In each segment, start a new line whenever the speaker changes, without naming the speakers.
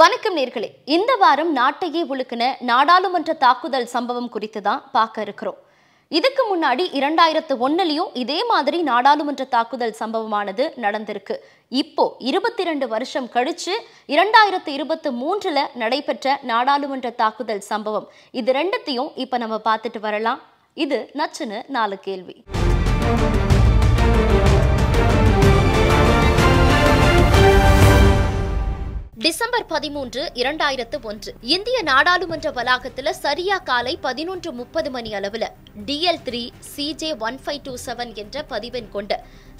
வணக்கம் நேர்களே இந்த வாரம் நாட்டையே உழுக்கின நாடாளுமன்ற தாக்குதல் சம்பவம் குறித்து தான் பார்க்க இருக்கிறோம் இதுக்கு முன்னாடி இரண்டாயிரத்து ஒன்னுலையும் இதே மாதிரி நாடாளுமன்ற தாக்குதல் சம்பவமானது நடந்திருக்கு இப்போ இருபத்தி ரெண்டு வருஷம் கழிச்சு இரண்டாயிரத்து இருபத்தி மூன்றுல நடைபெற்ற நாடாளுமன்ற தாக்குதல் சம்பவம் இது ரெண்டுத்தையும் இப்போ நம்ம பார்த்துட்டு வரலாம் இது நச்சுன்னு நாலு கேள்வி டிசம்பர் பதிமூன்று இரண்டாயிரத்து ஒன்று இந்திய நாடாளுமன்ற வளாகத்துல சரியா காலை பதினொன்று முப்பது மணி அளவுல DL three CJ one five two seven என்ற பதிவெண் கொண்ட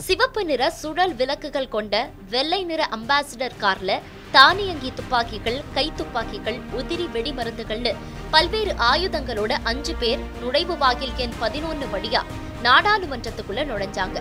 சிவப்பு நிற சுழல் விளக்குகள் கொண்ட வெள்ளை நிற அம்பாசிடர் கார்ல தானியங்கி துப்பாக்கிகள் கைத்துப்பாக்கிகள் உதிரி வெடிமருந்துகள்னு பல்வேறு ஆயுதங்களோட அஞ்சு பேர் நுழைவு வாகில் எண் பதினொன்று வழியா நாடாளுமன்றத்துக்குள்ள நுழைஞ்சாங்க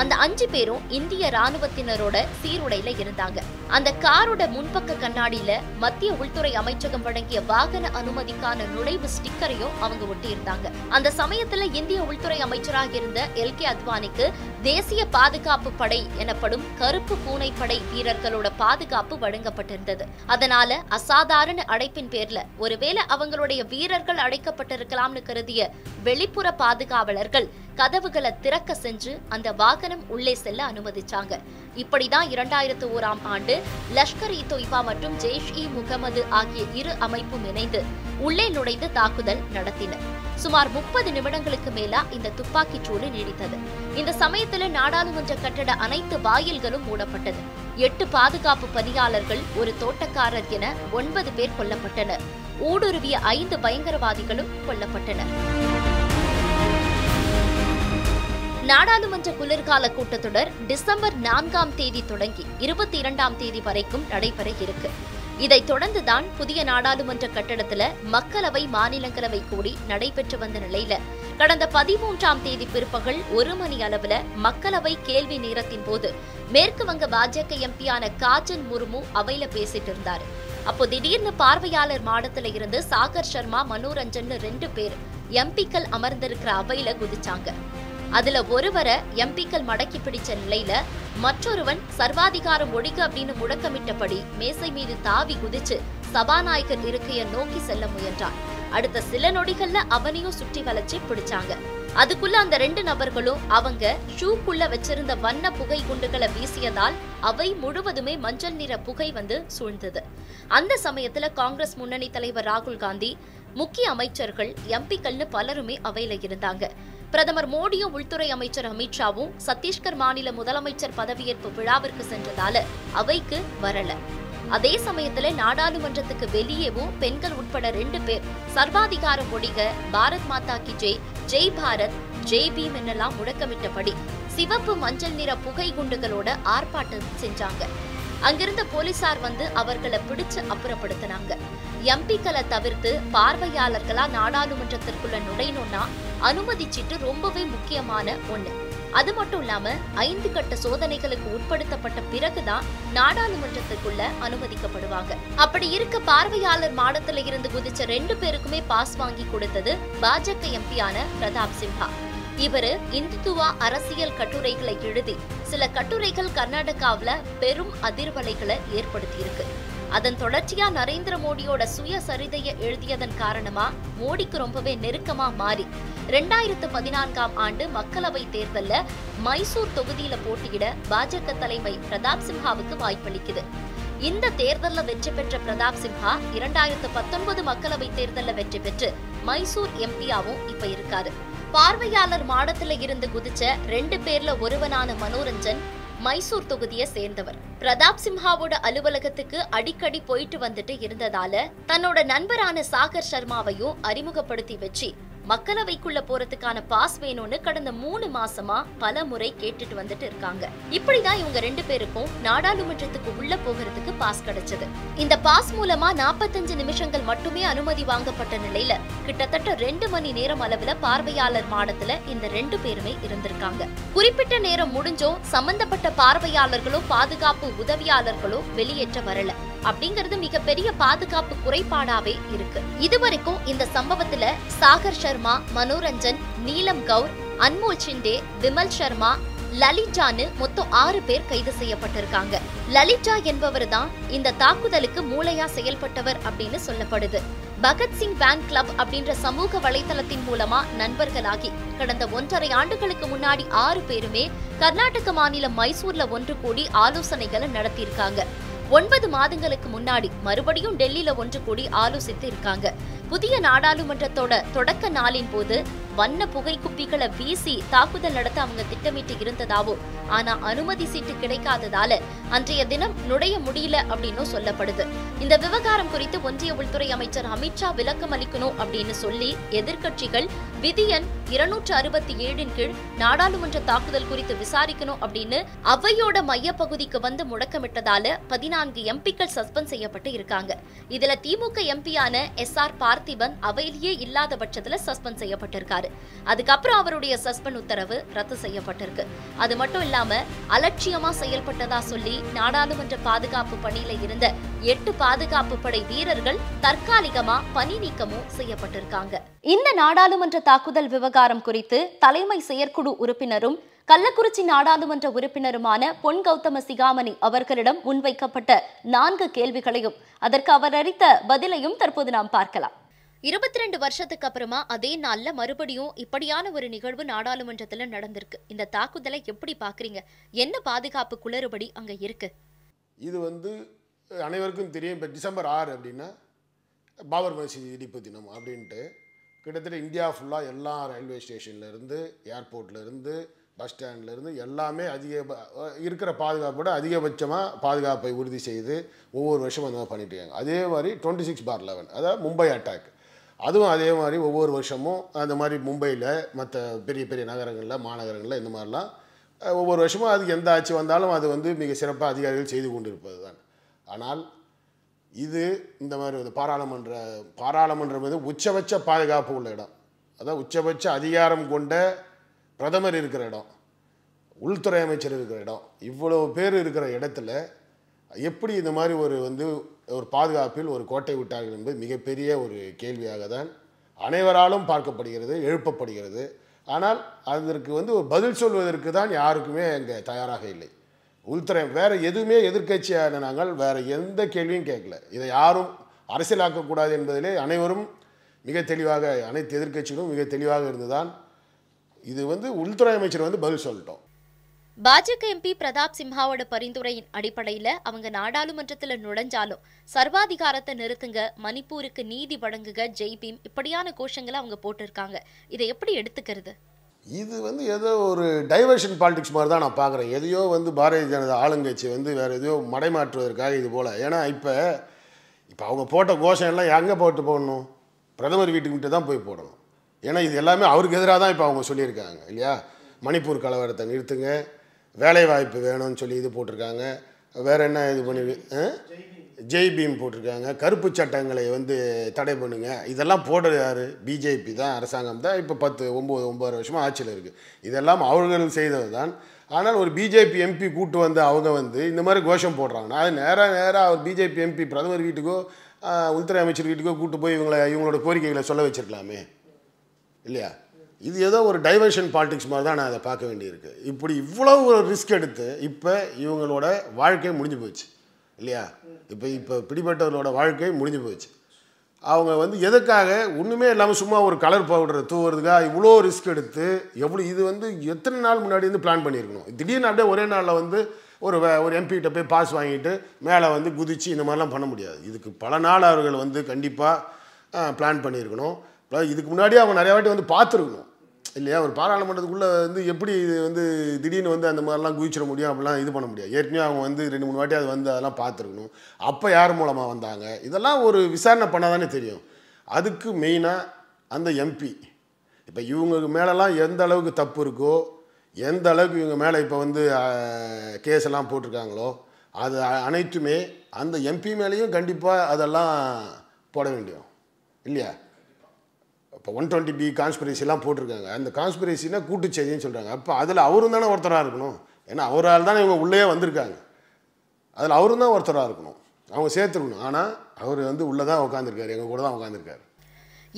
அந்த அஞ்சு பேரும் இந்திய ராணுவத்தினரோட சீருடையில இருந்தாங்க அந்த காரோட முன்பக்க கண்ணாடியில மத்திய உள்துறை அமைச்சகம் வழங்கிய வாகன அனுமதிக்கான நுழைவு ஸ்டிக்கரையும் அவங்க ஒட்டி இருந்தாங்க அந்த சமயத்துல இந்திய உள்துறை அமைச்சராக இருந்த எல் கே அத்வானிக்கு தேசிய பாதுகாப்பு படை எனப்படும் கருப்பு பூனை படை வீரர்களோட பாதுகாப்பு வழங்கப்பட்டிருந்தது அதனால அசாதாரண அடைப்பின் பேர்ல ஒருவேளை அவங்களுடைய வீரர்கள் அடைக்கப்பட்டிருக்கலாம்னு கருதிய வெளிப்புற பாதுகாவலர்கள் கதவுகளை திறக்க செஞ்சு அந்த வாகனம் உள்ளே செல்ல அனுமதிச்சாங்க இப்படிதான் இரண்டாயிரத்து ஓராம் ஆண்டு லஷ்கர் இ தொய்பா மற்றும் ஜெய்ஷ் இ முகமது ஆகிய இரு அமைப்பும் இணைந்து உள்ளே நுழைந்து தாக்குதல் நடத்தின சுமார் முப்பது நிமிடங்களுக்கு மேலா இந்த துப்பாக்கிச் சூடு நீடித்தது இந்த சமயத்துல நாடாளுமன்ற கட்டட அனைத்து வாயில்களும் மூடப்பட்டது எட்டு பாதுகாப்பு பணியாளர்கள் ஒரு தோட்டக்காரர் என ஒன்பது பேர் கொல்லப்பட்டனர் ஊடுருவிய ஐந்து பயங்கரவாதிகளும் கொல்லப்பட்டனர் நாடாளுமன்ற குளிர்கால கூட்டத்தொடர் டிசம்பர் நான்காம் தேதி தொடங்கி இருபத்தி இரண்டாம் தேதி வரைக்கும் நடைபெற இருக்கு இதைத் தொடர்ந்துதான் புதிய நாடாளுமன்ற கட்டடத்துல மக்களவை மாநிலங்களவை கூடி நடைபெற்று வந்த நிலையில கடந்த பதிமூன்றாம் தேதி பிற்பகல் ஒரு மணி அளவுல மக்களவை கேள்வி நேரத்தின் போது மேற்கு வங்க பாஜக எம்பியான காஜன் முர்மு அவையில பேசிட்டு இருந்தார் அப்போ திடீர்னு பார்வையாளர் மாடத்துல இருந்து சாகர் சர்மா மனோரஞ்சன் ரெண்டு பேர் எம்பிக்கள் அமர்ந்திருக்கிற அவையில குதிச்சாங்க அதுல ஒருவரை எம்பிக்கள் மடக்கி பிடிச்ச நிலையில மற்றொருவன் சர்வாதிகாரம் ஒழிக்க அப்படின்னு முழக்கமிட்டபடி மேசை மீது தாவி குதிச்சு சபாநாயகர் இருக்கைய நோக்கி செல்ல முயன்றான் அடுத்த சில நொடிகள்ல அவனையும் சுற்றி வளைச்சு பிடிச்சாங்க அதுக்குள்ள அந்த ரெண்டு நபர்களும் அவங்க ஷூக்குள்ள வச்சிருந்த வண்ண புகை குண்டுகளை வீசியதால் அவை முழுவதுமே மஞ்சள் நிற புகை வந்து சூழ்ந்தது அந்த சமயத்துல காங்கிரஸ் முன்னணி தலைவர் ராகுல் காந்தி முக்கிய அமைச்சர்கள் எம்பிக்கள்னு பலருமே அவையில இருந்தாங்க பிரதமர் மோடியும் உள்துறை அமைச்சர் அமித்ஷாவும் சத்தீஸ்கர் மாநில முதலமைச்சர் பதவியேற்பு விழாவிற்கு சென்றதால அவைக்கு வரல அதே சமயத்தில் நாடாளுமன்றத்துக்கு வெளியேவும் பெண்கள் உட்பட ரெண்டு பேர் சர்வாதிகாரம் ஒடிக பாரத் மாதா கி ஜெய் ஜெய் பாரத் ஜெய் பீம் என்னெல்லாம் முழக்கமிட்டபடி சிவப்பு மஞ்சள் நிற புகை குண்டுகளோட ஆர்ப்பாட்டம் செஞ்சாங்க அங்கிருந்த போலீசார் வந்து அவர்களை பிடிச்சு அப்புறப்படுத்தினாங்க எம்பிக்களை தவிர்த்து பார்வையாளர்களா நாடாளுமன்றத்திற்குள்ள நுழையணும்னா அனுமதி சீட்டு ரொம்பவே முக்கியமான ஒன்று அது மட்டும் இல்லாம ஐந்து கட்ட சோதனைகளுக்கு உட்படுத்தப்பட்ட பிறகுதான் நாடாளுமன்றத்துக்குள்ள அனுமதிக்கப்படுவாங்க அப்படி இருக்க பார்வையாளர் மாடத்துல இருந்து குதிச்ச ரெண்டு பேருக்குமே பாஸ் வாங்கி கொடுத்தது பாஜக எம்பியான பிரதாப் சிம்ஹா இவரு இந்துத்துவா அரசியல் கட்டுரைகளை எழுதி சில கட்டுரைகள் கர்நாடகாவில பெரும் அதிர்வலைகளை ஏற்படுத்தியிருக்கு அதன் தொடர்ச்சியா நரேந்திர மோடியோட சுயசரிதையை எழுதியதன் காரணமா மோடிக்கு ரொம்பவே நெருக்கமா மாறி ரெண்டாயிரத்து பதினான்காம் ஆண்டு மக்களவை தேர்தல்ல மைசூர் தொகுதியில போட்டியிட பாஜக தலைமை பிரதாப் சிம்ஹாவுக்கு வாய்ப்பளிக்குது இந்த தேர்தலில் வெற்றி பெற்ற பிரதாப் சிம்ஹா இரண்டாயிரத்து பத்தொன்பது மக்களவை தேர்தலில் வெற்றி பெற்று மைசூர் எம்பியாவும் இப்ப இருக்காரு பார்வையாளர் மாடத்துல இருந்து குதிச்ச ரெண்டு பேர்ல ஒருவனான மனோரஞ்சன் மைசூர் தொகுதியை சேர்ந்தவர் பிரதாப் சிம்ஹாவோட அலுவலகத்துக்கு அடிக்கடி போயிட்டு வந்துட்டு இருந்ததால தன்னோட நண்பரான சாகர் சர்மாவையும் அறிமுகப்படுத்தி வச்சு மக்களவைக்குள்ள போறதுக்கான பாஸ் வேணும்னு கடந்த மூணு மாசமா பல முறை கேட்டுட்டு வந்துட்டு இருக்காங்க இப்படிதான் இவங்க ரெண்டு பேருக்கும் நாடாளுமன்றத்துக்கு உள்ள போகிறதுக்கு பாஸ் கிடைச்சது இந்த பாஸ் மூலமா நாற்பத்தஞ்சு நிமிஷங்கள் மட்டுமே அனுமதி வாங்கப்பட்ட நிலையில கிட்டத்தட்ட ரெண்டு மணி நேரம் அளவுல பார்வையாளர் மாடத்துல இந்த ரெண்டு பேருமே இருந்திருக்காங்க குறிப்பிட்ட நேரம் முடிஞ்சோ சம்பந்தப்பட்ட பார்வையாளர்களோ பாதுகாப்பு உதவியாளர்களோ வெளியேற்ற வரல அப்படிங்கிறது மிகப்பெரிய பாதுகாப்பு குறைபாடாவே இருக்கு இதுவரைக்கும் இந்த சம்பவத்துல சாகர் சர்மா மனோரஞ்சன் நீலம் கவுர் அன்மோல் ஷிண்டே விமல் சர்மா லலிஜான்னு மொத்தம் ஆறு பேர் கைது செய்யப்பட்டிருக்காங்க லலிஜா என்பவர் தான் இந்த தாக்குதலுக்கு மூளையா செயல்பட்டவர் அப்படின்னு சொல்லப்படுது பகத்சிங் பேங்க் கிளப் அப்படின்ற சமூக வலைதளத்தின் மூலமா நண்பர்களாகி கடந்த ஒன்றரை ஆண்டுகளுக்கு முன்னாடி ஆறு பேருமே கர்நாடக மாநிலம் மைசூர்ல ஒன்று கூடி ஆலோசனைகளை நடத்தியிருக்காங்க ஒன்பது மாதங்களுக்கு முன்னாடி மறுபடியும் டெல்லியில ஒன்று கூடி ஆலோசித்து இருக்காங்க புதிய நாடாளுமன்றத்தோட தொடக்க நாளின் போது வண்ண புகை குப்பிகளை வீசி தாக்குதல் நடத்த அவங்க திட்டமிட்டு இருந்ததாவோ ஆனா அனுமதி சீட்டு கிடைக்காததால அன்றைய தினம் நுழைய முடியல அப்படின்னு சொல்லப்படுது இந்த விவகாரம் குறித்து ஒன்றிய உள்துறை அமைச்சர் அமித்ஷா விளக்கம் அளிக்கணும் அப்படின்னு சொல்லி எதிர்க்கட்சிகள் விதியன் இருநூற்று அறுபத்தி ஏழின் கீழ் நாடாளுமன்ற தாக்குதல் குறித்து விசாரிக்கணும் அப்படின்னு அவையோட மைய பகுதிக்கு வந்து முடக்கமிட்டதால பதினான்கு எம்பிக்கள் சஸ்பெண்ட் செய்யப்பட்டு இருக்காங்க இதுல திமுக எம்பியான எஸ் ஆர் பார்த்திபன் அவையிலேயே இல்லாத பட்சத்துல சஸ்பெண்ட் செய்யப்பட்டிருக்காரு பண்ணியிருந்தாரு அதுக்கப்புறம் அவருடைய சஸ்பெண்ட் உத்தரவு ரத்து செய்யப்பட்டிருக்கு அது மட்டும் இல்லாம அலட்சியமா செயல்பட்டதா சொல்லி நாடாளுமன்ற பாதுகாப்பு பணியில இருந்த எட்டு பாதுகாப்பு படை வீரர்கள் தற்காலிகமா பணி நீக்கமும் செய்யப்பட்டிருக்காங்க இந்த நாடாளுமன்ற தாக்குதல் விவகாரம் குறித்து தலைமை செயற்குழு உறுப்பினரும் கள்ளக்குறிச்சி நாடாளுமன்ற உறுப்பினருமான பொன் கௌதம சிகாமணி அவர்களிடம் முன்வைக்கப்பட்ட நான்கு கேள்விகளையும் அதற்கு அவர் அளித்த பதிலையும் தற்போது நாம் பார்க்கலாம் இருபத்தி ரெண்டு வருஷத்துக்கு அப்புறமா அதே நாளில் மறுபடியும் இப்படியான ஒரு நிகழ்வு நாடாளுமன்றத்தில் நடந்திருக்கு இந்த தாக்குதலை எப்படி பார்க்குறீங்க என்ன பாதுகாப்பு குளறுபடி அங்கே இருக்கு
இது வந்து அனைவருக்கும் தெரியும் இப்போ டிசம்பர் ஆறு அப்படின்னா பாபர் மசீதி இடிப்பு தினம் அப்படின்ட்டு கிட்டத்தட்ட இந்தியா ஃபுல்லாக எல்லா ரயில்வே ஸ்டேஷன்லேருந்து ஏர்போர்ட்லேருந்து பஸ் ஸ்டாண்ட்லேருந்து எல்லாமே அதிக இருக்கிற பாதுகாப்போட அதிகபட்சமாக பாதுகாப்பை உறுதி செய்து ஒவ்வொரு வருஷமும் அந்த மாதிரி பண்ணிட்டு இருக்காங்க அதே மாதிரி டுவெண்ட்டி சிக்ஸ் பார் லெவன் அதாவது மும்பை அட்டாக் அதுவும் அதே மாதிரி ஒவ்வொரு வருஷமும் அந்த மாதிரி மும்பையில் மற்ற பெரிய பெரிய நகரங்களில் மாநகரங்களில் இந்த மாதிரிலாம் ஒவ்வொரு வருஷமும் அதுக்கு எந்த ஆட்சி வந்தாலும் அது வந்து மிக சிறப்பாக அதிகாரிகள் செய்து கொண்டிருப்பது தான் ஆனால் இது இந்த மாதிரி இந்த பாராளுமன்ற பாராளுமன்றம் வந்து உச்சபட்ச பாதுகாப்பு உள்ள இடம் அதாவது உச்சபட்ச அதிகாரம் கொண்ட பிரதமர் இருக்கிற இடம் உள்துறை அமைச்சர் இருக்கிற இடம் இவ்வளோ பேர் இருக்கிற இடத்துல எப்படி இந்த மாதிரி ஒரு வந்து ஒரு பாதுகாப்பில் ஒரு கோட்டை விட்டார்கள் என்பது மிகப்பெரிய ஒரு கேள்வியாக தான் அனைவராலும் பார்க்கப்படுகிறது எழுப்பப்படுகிறது ஆனால் அதற்கு வந்து ஒரு பதில் சொல்வதற்கு தான் யாருக்குமே அங்கே தயாராக இல்லை உள்துறை வேறு எதுவுமே எதிர்கட்சியான நாங்கள் வேறு எந்த கேள்வியும் கேட்கல இதை யாரும் அரசியலாக்கக்கூடாது என்பதிலே அனைவரும் மிக தெளிவாக அனைத்து எதிர்கட்சிகளும் மிக தெளிவாக இருந்துதான் இது வந்து உள்துறை அமைச்சர் வந்து பதில் சொல்லிட்டோம்
பாஜக எம்பி பிரதாப் சிம்ஹாவோட பரிந்துரையின் அடிப்படையில அவங்க நாடாளுமன்றத்துல நுழைஞ்சாலும் சர்வாதிகாரத்தை நிறுத்துங்க மணிப்பூருக்கு நீதி வழங்குக பீம் இப்படியான கோஷங்களை அவங்க போட்டிருக்காங்க இதை எப்படி எடுத்துக்கிறது
இது வந்து ஏதோ ஒரு டைவர்ஷன் பாலிடிக்ஸ் மாதிரி தான் நான் பார்க்குறேன் எதையோ வந்து பாரதிய ஜனதா ஆளுங்கட்சி வந்து வேறு எதையோ மடைமாற்றுவதற்காக இது போல் ஏன்னா இப்போ இப்போ அவங்க போட்ட கோஷம் எல்லாம் எங்கே போட்டு போடணும் பிரதமர் வீட்டுக்கு மட்டும் தான் போய் போடணும் ஏன்னா இது எல்லாமே அவருக்கு எதிராக தான் இப்போ அவங்க சொல்லியிருக்காங்க இல்லையா மணிப்பூர் கலவரத்தை நிறுத்துங்க வேலைவாய்ப்பு வேணும்னு சொல்லி இது போட்டிருக்காங்க வேறு என்ன இது பண்ணி ஜெய் பீம் போட்டிருக்காங்க கருப்பு சட்டங்களை வந்து தடை பண்ணுங்க இதெல்லாம் போடுறது யார் பிஜேபி தான் அரசாங்கம் தான் இப்போ பத்து ஒம்பது ஒம்பது வருஷமாக ஆட்சியில் இருக்குது இதெல்லாம் அவர்கள் செய்தது தான் ஆனால் ஒரு பிஜேபி எம்பி கூட்டு வந்து அவங்க வந்து இந்த மாதிரி கோஷம் போடுறாங்கன்னா அது நேராக நேராக அவர் பிஜேபி எம்பி பிரதமர் வீட்டுக்கோ உள்துறை அமைச்சர் வீட்டுக்கோ கூப்பிட்டு போய் இவங்களை இவங்களோட கோரிக்கைகளை சொல்ல வச்சிருக்கலாமே இல்லையா இது ஏதோ ஒரு டைவர்ஷன் பாலிடிக்ஸ் மாதிரி தான் நான் அதை பார்க்க வேண்டியிருக்கு இப்படி இவ்வளோ ஒரு ரிஸ்க் எடுத்து இப்போ இவங்களோட வாழ்க்கை முடிஞ்சு போயிடுச்சு இல்லையா இப்போ இப்போ பிடிபட்டவர்களோட வாழ்க்கை முடிஞ்சு போயிடுச்சு அவங்க வந்து எதுக்காக ஒன்றுமே இல்லாமல் சும்மா ஒரு கலர் பவுடரை தூவுறதுக்காக இவ்வளோ ரிஸ்க் எடுத்து எவ்வளோ இது வந்து எத்தனை நாள் முன்னாடி வந்து பிளான் பண்ணியிருக்கணும் திடீர்னு அப்படியே ஒரே நாளில் வந்து ஒரு ஒரு எம்பிகிட்ட போய் பாஸ் வாங்கிட்டு மேலே வந்து குதிச்சு இந்த மாதிரிலாம் பண்ண முடியாது இதுக்கு பல நாள் அவர்கள் வந்து கண்டிப்பாக பிளான் பண்ணியிருக்கணும் இதுக்கு முன்னாடி அவங்க நிறையா வாட்டி வந்து பார்த்துருக்கணும் இல்லையா ஒரு பாராளுமன்றத்துக்குள்ளே வந்து எப்படி இது வந்து திடீர்னு வந்து அந்த மாதிரிலாம் குவிச்சிட முடியும் அப்படிலாம் இது பண்ண முடியாது ஏற்கனவே அவங்க வந்து ரெண்டு மூணு வாட்டி அது வந்து அதெல்லாம் பார்த்துருக்கணும் அப்போ யார் மூலமாக வந்தாங்க இதெல்லாம் ஒரு விசாரணை பண்ணால் தெரியும் அதுக்கு மெயினாக அந்த எம்பி இப்போ இவங்க மேலெலாம் எந்த அளவுக்கு தப்பு இருக்கோ எந்த அளவுக்கு இவங்க மேலே இப்போ வந்து கேஸ் எல்லாம் போட்டிருக்காங்களோ அது அனைத்துமே அந்த எம்பி மேலேயும் கண்டிப்பாக அதெல்லாம் போட வேண்டியும் இல்லையா இப்போ ஒன் டுவெண்ட்டி பி கான்ஸ்பிரசிலாம் போட்டிருக்காங்க அந்த கான்ஸ்பிரசினா கூட்டுச்சதின்னு சொல்கிறாங்க அப்போ அதில் அவரும் தானே ஒருத்தராக இருக்கணும் ஏன்னா அவரால் தானே இவங்க உள்ளே வந்திருக்காங்க அதில் அவரும் தான் ஒருத்தராக இருக்கணும் அவங்க சேர்த்துருக்கணும் ஆனால் அவர் வந்து உள்ளே தான் உட்காந்துருக்காரு எங்கள் கூட தான் உட்காந்துருக்காரு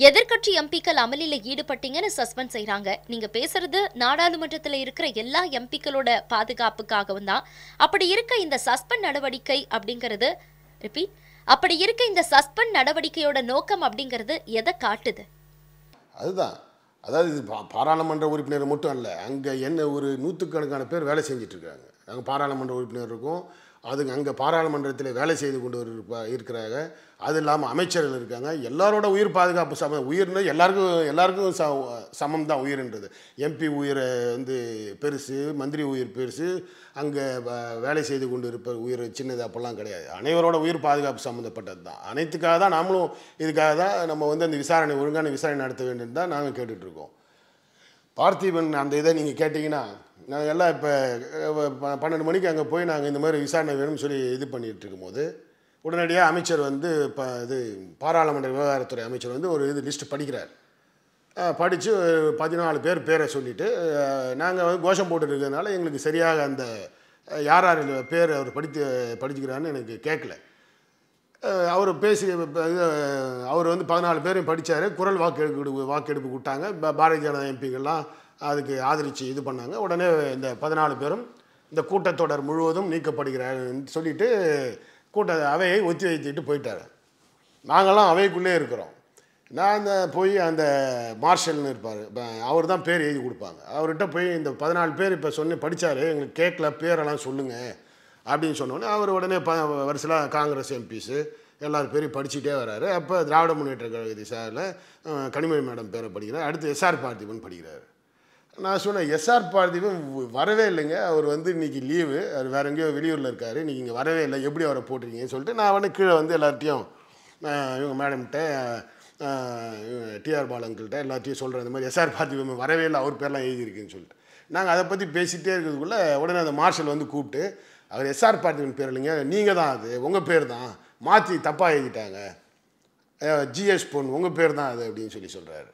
எதிர்கட்சி எம்பிக்கள் அமளியில் ஈடுபட்டீங்கன்னு சஸ்பெண்ட் செய்கிறாங்க நீங்கள் பேசுறது நாடாளுமன்றத்தில் இருக்கிற எல்லா எம்பிக்களோட பாதுகாப்புக்காகவும் தான் அப்படி இருக்க இந்த சஸ்பெண்ட் நடவடிக்கை அப்படிங்கிறது ரிப்பீட் அப்படி இருக்க இந்த சஸ்பெண்ட் நடவடிக்கையோட நோக்கம் அப்படிங்கிறது எதை காட்டுது
அதுதான் அதாவது இது பா பாராளுமன்ற உறுப்பினர் மட்டும் அல்ல அங்கே என்ன ஒரு நூற்றுக்கணக்கான பேர் வேலை செஞ்சிட்ருக்காங்க அங்கே பாராளுமன்ற உறுப்பினர் இருக்கும் அதுங்க அங்கே பாராளுமன்றத்தில் வேலை செய்து கொண்டு இருக்கிறாங்க அது இல்லாமல் அமைச்சர்கள் இருக்காங்க எல்லாரோட உயிர் பாதுகாப்பு சம உயிர்னு எல்லாருக்கும் எல்லாருக்கும் ச சமம் தான் உயிர்ன்றது எம்பி உயிரை வந்து பெருசு மந்திரி உயிர் பெருசு அங்கே வேலை செய்து கொண்டு இருப்ப உயிர் சின்னது அப்போல்லாம் கிடையாது அனைவரோட உயிர் பாதுகாப்பு சம்மந்தப்பட்டது தான் அனைத்துக்காக தான் நாமளும் இதுக்காக தான் நம்ம வந்து அந்த விசாரணை ஒழுங்கான விசாரணை நடத்த வேண்டும் தான் நாங்கள் கேட்டுட்ருக்கோம் பார்த்திபன் அந்த இதை நீங்கள் கேட்டிங்கன்னா நாங்கள் எல்லாம் இப்போ பன்னெண்டு மணிக்கு அங்கே போய் நாங்கள் இந்த மாதிரி விசாரணை வேணும்னு சொல்லி இது பண்ணிகிட்டு இருக்கும்போது உடனடியாக அமைச்சர் வந்து இப்போ இது பாராளுமன்ற விவகாரத்துறை அமைச்சர் வந்து ஒரு இது லிஸ்ட்டு படிக்கிறார் படித்து பதினாலு பேர் பேரை சொல்லிவிட்டு நாங்கள் வந்து கோஷம் போட்டுருக்கிறதுனால எங்களுக்கு சரியாக அந்த யார் யார் பேர் அவர் படித்து படிச்சுக்கிறான்னு எனக்கு கேட்கல அவர் பேசி அவர் வந்து பதினாலு பேரையும் படித்தார் குரல் வாக்கெடுப்பு வாக்கெடுப்பு கொடுத்தாங்க பாரதிய ஜனதா எம்பிகள்லாம் அதுக்கு ஆதரித்து இது பண்ணாங்க உடனே இந்த பதினாலு பேரும் இந்த கூட்டத்தொடர் முழுவதும் நீக்கப்படுகிறாருன்னு சொல்லிவிட்டு கூட்ட அவையை ஒத்தி வைத்துட்டு போயிட்டார் நாங்களாம் அவைக்குள்ளே இருக்கிறோம் நான் அந்த போய் அந்த மார்ஷல்னு இருப்பார் அவர் தான் பேர் எழுதி கொடுப்பாங்க அவர்கிட்ட போய் இந்த பதினாலு பேர் இப்போ சொன்ன படித்தார் எங்களுக்கு கேட்கல பேரெல்லாம் சொல்லுங்கள் அப்படின்னு சொன்னோன்னே அவர் உடனே ப வருஷலாக காங்கிரஸ் எம்பிஸு எல்லாரும் பேரும் படிச்சுட்டே வராரு அப்போ திராவிட முன்னேற்ற கழக சாரில் கனிமொழி மேடம் பேரை படிக்கிறார் அடுத்து எஸ்ஆர் பார்த்திபன் படிக்கிறார் நான் சொன்னேன் எஸ்ஆர் பார்த்திபன் வரவே இல்லைங்க அவர் வந்து இன்றைக்கி லீவு அவர் வேறு எங்கேயோ வெளியூரில் இருக்கார் இன்றைக்கி இங்கே வரவே இல்லை எப்படி அவரை போட்டிருக்கீங்கன்னு சொல்லிட்டு நான் வந்து கீழே வந்து எல்லார்ட்டையும் இவங்க மேடம்கிட்ட டிஆர் பாலங்கள்கிட்ட எல்லாத்தையும் சொல்கிறேன் இந்த மாதிரி எஸ்ஆர் பார்த்திபன் வரவே இல்லை அவர் பேர்லாம் எழுதியிருக்குன்னு சொல்லிட்டு நாங்கள் அதை பற்றி பேசிகிட்டே இருக்கிறதுக்குள்ளே உடனே அந்த மார்ஷல் வந்து கூப்பிட்டு அவர் எஸ்ஆர் பார்த்திபன் பேர் இல்லைங்க நீங்கள் தான் அது உங்கள் பேர் தான் மாற்றி தப்பாக எழுதிட்டாங்க ஜிஎஸ் பொன் உங்கள் பேர் தான் அது அப்படின்னு சொல்லி சொல்கிறாரு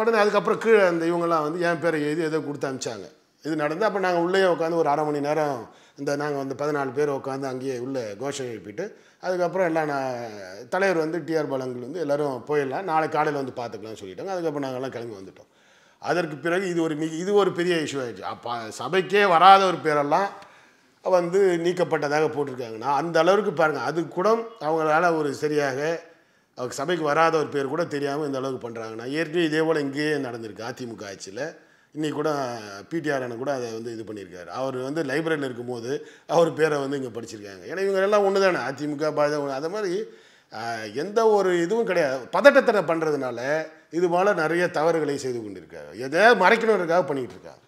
உடனே அதுக்கப்புறம் கீழே அந்த இவங்கெல்லாம் வந்து என் பேரை எழுதி ஏதோ கொடுத்து அனுப்பிச்சாங்க இது நடந்து அப்போ நாங்கள் உள்ளேயே உட்காந்து ஒரு அரை மணி நேரம் இந்த நாங்கள் வந்து பதினாலு பேர் உட்காந்து அங்கேயே உள்ளே கோஷம் எழுப்பிட்டு அதுக்கப்புறம் எல்லாம் நான் தலைவர் வந்து டிஆர் பாலங்கள் வந்து எல்லோரும் போயிடலாம் நாளை காலையில் வந்து பார்த்துக்கலாம்னு சொல்லிட்டாங்க அதுக்கப்புறம் நாங்கள்லாம் கிளம்பி வந்துட்டோம் அதற்கு பிறகு இது ஒரு மிக இது ஒரு பெரிய இஷ்யூ ஆயிடுச்சு அப்போ சபைக்கே வராத ஒரு பேரெல்லாம் வந்து நீக்கப்பட்டதாக போட்டிருக்காங்கன்னா அந்த அளவுக்கு பாருங்கள் அது கூட அவங்களால ஒரு சரியாக சபைக்கு வராத ஒரு பேர் கூட தெரியாமல் இந்த அளவுக்கு பண்ணுறாங்கண்ணா ஏற்கனவே இதே போல் இங்கேயே நடந்திருக்கு அதிமுக ஆட்சியில் இன்றைக்கி கூட பிடிஆர் எனக்கு கூட அதை வந்து இது பண்ணியிருக்காரு அவர் வந்து லைப்ரரியில் இருக்கும்போது அவர் பேரை வந்து இங்கே படிச்சிருக்காங்க ஏன்னா இவங்க எல்லாம் ஒன்று தானே அதிமுக பாஜக அதை மாதிரி எந்த ஒரு இதுவும் கிடையாது பதட்டத்தில் பண்ணுறதுனால இது போல் நிறைய தவறுகளை செய்து கொண்டிருக்காரு எதை மறைக்கணுன்றக்காக பண்ணிகிட்டு இருக்காங்க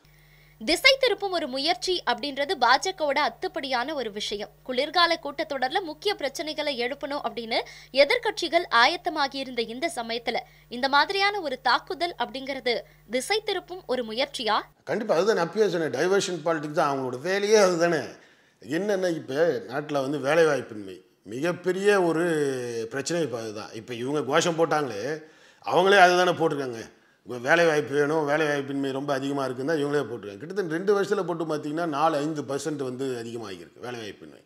திசை திருப்பும் ஒரு முயற்சி அப்படின்றது பாஜகவோட அத்துப்படியான ஒரு விஷயம் குளிர்கால கூட்டத்தொடர்ல முக்கிய பிரச்சனைகளை எழுப்பணும் அப்படின்னு எதிர்கட்சிகள் ஆயத்தமாகி இருந்த இந்த சமயத்துல இந்த மாதிரியான ஒரு தாக்குதல் அப்படிங்கிறது திசை திருப்பும் ஒரு முயற்சியா
கண்டிப்பா அதுதான் டைவர்ஷன் பாலிடிக்ஸ் தான் அவங்களோட வேலையே அதுதானே என்னென்ன இப்போ நாட்டில் வந்து வேலைவாய்ப்பின்மை மிகப்பெரிய ஒரு பிரச்சனை இப்போ அதுதான் இப்போ இவங்க கோஷம் போட்டாங்களே அவங்களே அதுதானே போட்டிருக்காங்க வேலைவாய்ப்பு வேணும் வேலைவாய்ப்பின்மை ரொம்ப அதிகமாக இருக்குதுன்னு தான் இவங்களே போட்டிருக்காங்க கிட்டத்தட்ட ரெண்டு வருஷத்தில் போட்டு பார்த்திங்கன்னா நாலு ஐந்து பர்சன்ட் வந்து அதிகமாகிருக்கு வேலைவாய்ப்பின்மை